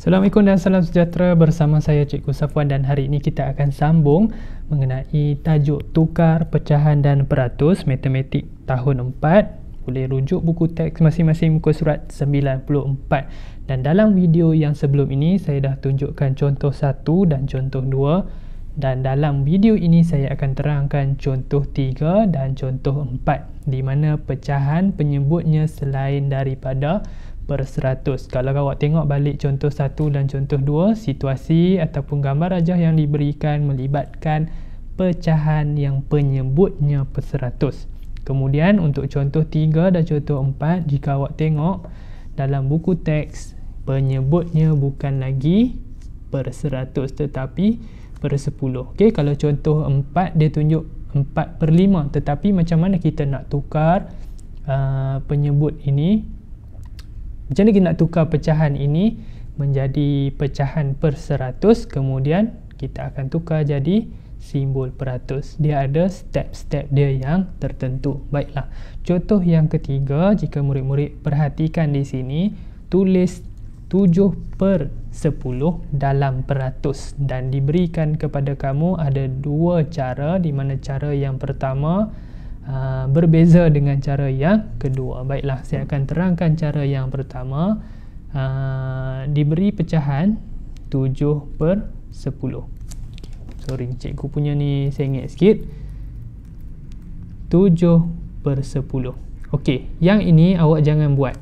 Assalamualaikum dan salam sejahtera bersama saya Cikgu Safuan dan hari ini kita akan sambung mengenai tajuk tukar, pecahan dan peratus matematik tahun 4 boleh rujuk buku teks masing-masing muka surat 94 dan dalam video yang sebelum ini saya dah tunjukkan contoh 1 dan contoh 2 dan dalam video ini saya akan terangkan contoh 3 dan contoh 4 di mana pecahan penyebutnya selain daripada per 100. Kalau awak tengok balik contoh 1 dan contoh 2, situasi ataupun gambar rajah yang diberikan melibatkan pecahan yang penyebutnya per 100. Kemudian untuk contoh 3 dan contoh 4, jika awak tengok dalam buku teks, penyebutnya bukan lagi per 100 tetapi per 10. Okay, kalau contoh 4 dia tunjuk 4 per 5 tetapi macam mana kita nak tukar uh, penyebut ini macam mana kita nak tukar pecahan ini menjadi pecahan per seratus kemudian kita akan tukar jadi simbol peratus. Dia ada step-step dia yang tertentu. Baiklah, contoh yang ketiga jika murid-murid perhatikan di sini tulis 7 per 10 dalam peratus dan diberikan kepada kamu ada dua cara di mana cara yang pertama Ah, berbeza dengan cara yang kedua. Baiklah, saya akan terangkan cara yang pertama. Uh, diberi pecahan 7 per 10. Sorry, cikgu punya ni sengit sikit. 7 per 10. Okey, yang ini awak jangan buat.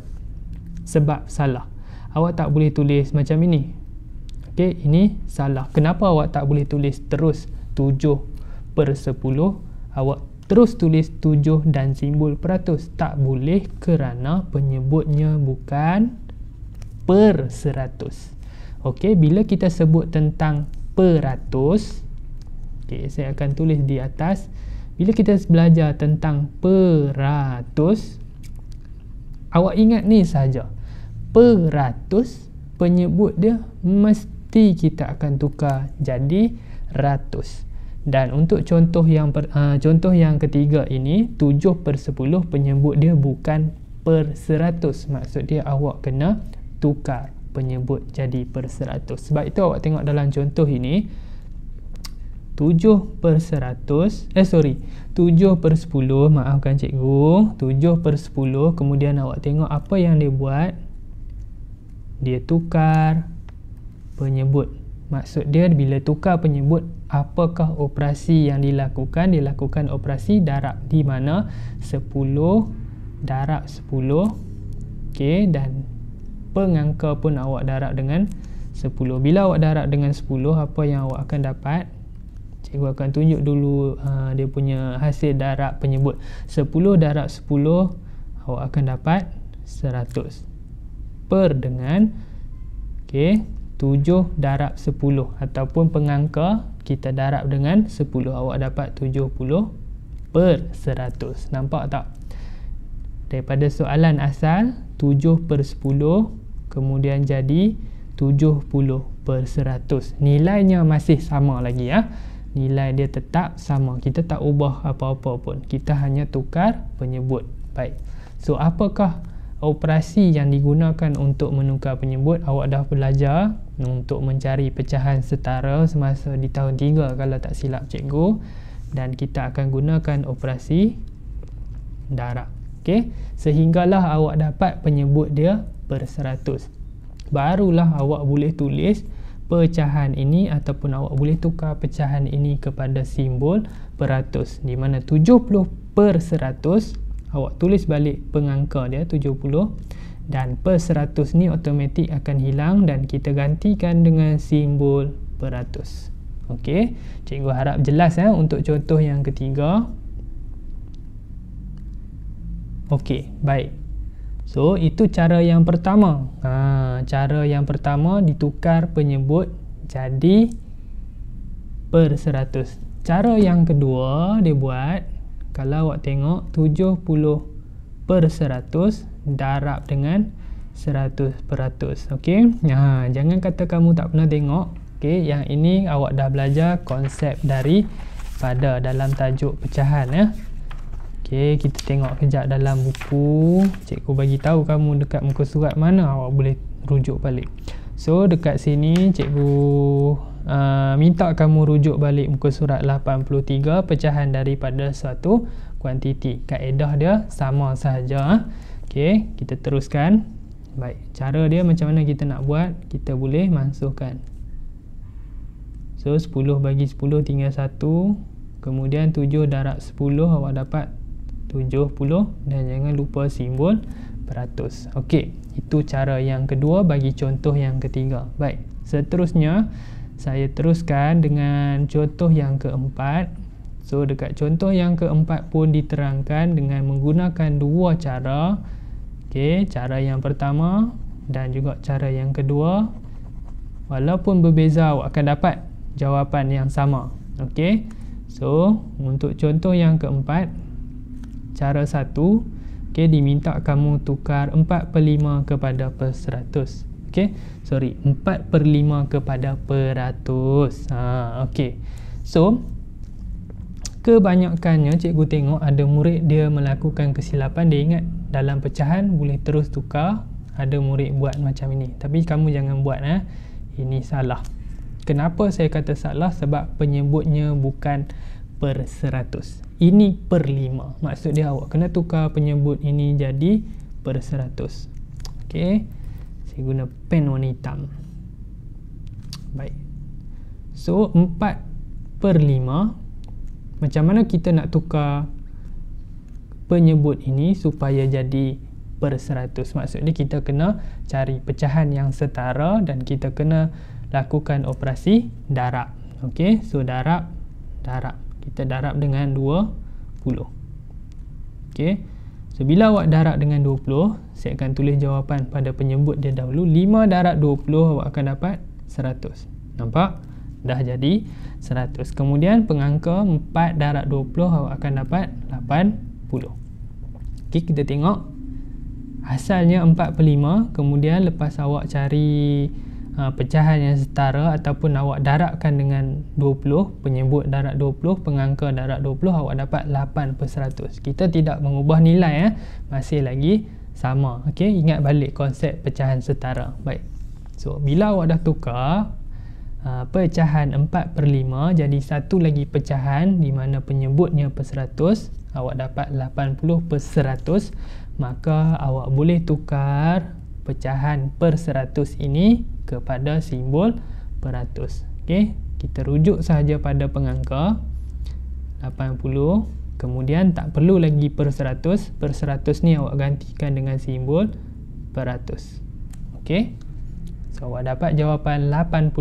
Sebab salah. Awak tak boleh tulis macam ini. Okey, ini salah. Kenapa awak tak boleh tulis terus 7 per 10? Awak Terus tulis 7 dan simbol peratus. Tak boleh kerana penyebutnya bukan per seratus. Okey, bila kita sebut tentang peratus, okay, saya akan tulis di atas. Bila kita belajar tentang peratus, awak ingat ni saja. Peratus, penyebut dia mesti kita akan tukar jadi Ratus dan untuk contoh yang per, uh, contoh yang ketiga ini 7 per 10 penyebut dia bukan per 100 maksud dia awak kena tukar penyebut jadi per 100 sebab itu awak tengok dalam contoh ini 7 per 100 eh sorry 7 per 10 maafkan cikgu 7 per 10 kemudian awak tengok apa yang dia buat dia tukar penyebut maksud dia bila tukar penyebut apakah operasi yang dilakukan dilakukan operasi darab di mana 10 darab 10 okey dan pengangka pun awak darab dengan 10 bila awak darab dengan 10 apa yang awak akan dapat cikgu akan tunjuk dulu uh, dia punya hasil darab penyebut 10 darab 10 awak akan dapat 100 per dengan okey 7 darab 10 ataupun pengangka kita darab dengan 10 awak dapat 70 per 100 nampak tak daripada soalan asal 7 per 10 kemudian jadi 70 per 100 nilainya masih sama lagi ya nilai dia tetap sama kita tak ubah apa-apa pun kita hanya tukar penyebut baik so apakah operasi yang digunakan untuk menukar penyebut awak dah belajar untuk mencari pecahan setara semasa di tahun 3 kalau tak silap cikgu dan kita akan gunakan operasi darab okay? sehinggalah awak dapat penyebut dia per 100 barulah awak boleh tulis pecahan ini ataupun awak boleh tukar pecahan ini kepada simbol peratus di mana 70 per 100 awak tulis balik pengangka dia 70 dan per seratus ni automatik akan hilang dan kita gantikan dengan simbol peratus. Okey, cikgu harap jelas ya untuk contoh yang ketiga. Okey, baik. So, itu cara yang pertama. Ha, cara yang pertama ditukar penyebut jadi per seratus. Cara yang kedua dia buat kalau awak tengok tujuh puluh per seratus darab dengan seratus 100%. Okey. Nah, ha, jangan kata kamu tak pernah tengok. Okey, yang ini awak dah belajar konsep dari pada dalam tajuk pecahan ya. Okey, kita tengok kejap dalam buku. Cikgu bagi tahu kamu dekat muka surat mana awak boleh rujuk balik. So, dekat sini cikgu uh, minta kamu rujuk balik muka surat 83 pecahan daripada satu kuantiti. Kaedah dia sama sahaja. Eh. Okey, kita teruskan. Baik, cara dia macam mana kita nak buat? Kita boleh masukkan. So, 10 bagi 10 tinggal 1. Kemudian 7 darab 10 awak dapat 70 dan jangan lupa simbol peratus. Okey, itu cara yang kedua bagi contoh yang ketiga. Baik, seterusnya saya teruskan dengan contoh yang keempat. So dekat contoh yang keempat pun diterangkan dengan menggunakan dua cara. Okey, cara yang pertama dan juga cara yang kedua walaupun berbeza awak akan dapat jawapan yang sama. Okey. So untuk contoh yang keempat cara satu okey diminta kamu tukar 4/5 kepada per 100. Okey. Sorry, 4/5 kepada per 100. Ha, okey. So, Kebanyakannya cikgu tengok ada murid dia melakukan kesilapan dia ingat dalam pecahan boleh terus tukar ada murid buat macam ini tapi kamu jangan buat eh ini salah. Kenapa saya kata salah sebab penyebutnya bukan per seratus Ini per lima Maksud dia awak kena tukar penyebut ini jadi per seratus. Okay, Saya guna pen warna hitam. Baik. So 4 per macam mana kita nak tukar penyebut ini supaya jadi per seratus maksudnya kita kena cari pecahan yang setara dan kita kena lakukan operasi darab ok so darab darab kita darab dengan 20 ok so bila awak darab dengan dua puluh, saya akan tulis jawapan pada penyebut dia dahulu lima darab dua puluh, awak akan dapat 100 nampak dah jadi 100. Kemudian pengangka 4 darab 20 awak akan dapat 80. Okey, kita tengok asalnya 4 per 5, kemudian lepas awak cari uh, pecahan yang setara ataupun awak darabkan dengan 20, penyebut darat 20, pengangka darat 20, awak dapat 8 per 100. Kita tidak mengubah nilai, ya. masih lagi sama. Okey, ingat balik konsep pecahan setara. Baik. So, bila awak dah tukar, Ah, pecahan 4 per 5 jadi satu lagi pecahan di mana penyebutnya per 100 awak dapat 80 per 100 maka awak boleh tukar pecahan per 100 ini kepada simbol peratus okay? kita rujuk sahaja pada pengangka 80 kemudian tak perlu lagi per 100 per 100 ni awak gantikan dengan simbol peratus ok ok So awak dapat jawapan 80%.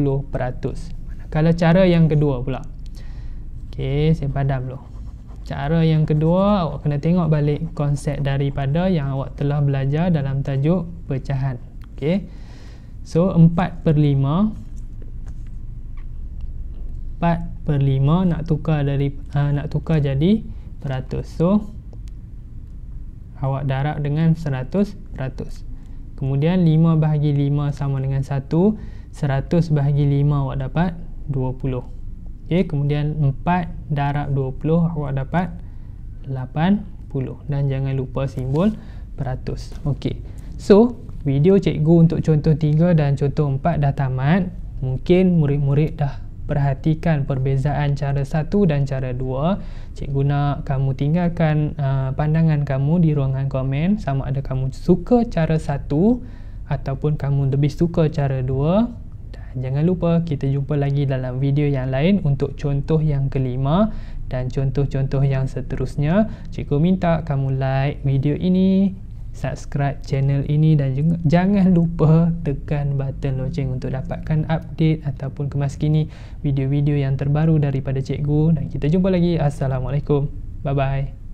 Kalau cara yang kedua pula. Okey, saya padam dulu. Cara yang kedua, awak kena tengok balik konsep daripada yang awak telah belajar dalam tajuk pecahan. Okey. So 4 per 5 4 per 5 nak tukar dari ha, nak tukar jadi peratus. So awak darab dengan 100 peratus. Kemudian 5 bahagi 5 sama dengan 1. 100 bahagi 5 awak dapat 20. Okay, kemudian 4 darab 20 awak dapat 80. Dan jangan lupa simbol peratus. Okay. So, video cikgu untuk contoh 3 dan contoh 4 dah tamat. Mungkin murid-murid dah perhatikan perbezaan cara satu dan cara dua. Cikgu nak kamu tinggalkan uh, pandangan kamu di ruangan komen sama ada kamu suka cara satu ataupun kamu lebih suka cara dua. Dan jangan lupa kita jumpa lagi dalam video yang lain untuk contoh yang kelima dan contoh-contoh yang seterusnya. Cikgu minta kamu like video ini subscribe channel ini dan juga jangan lupa tekan button loceng untuk dapatkan update ataupun kemas kini video-video yang terbaru daripada cikgu dan kita jumpa lagi Assalamualaikum bye-bye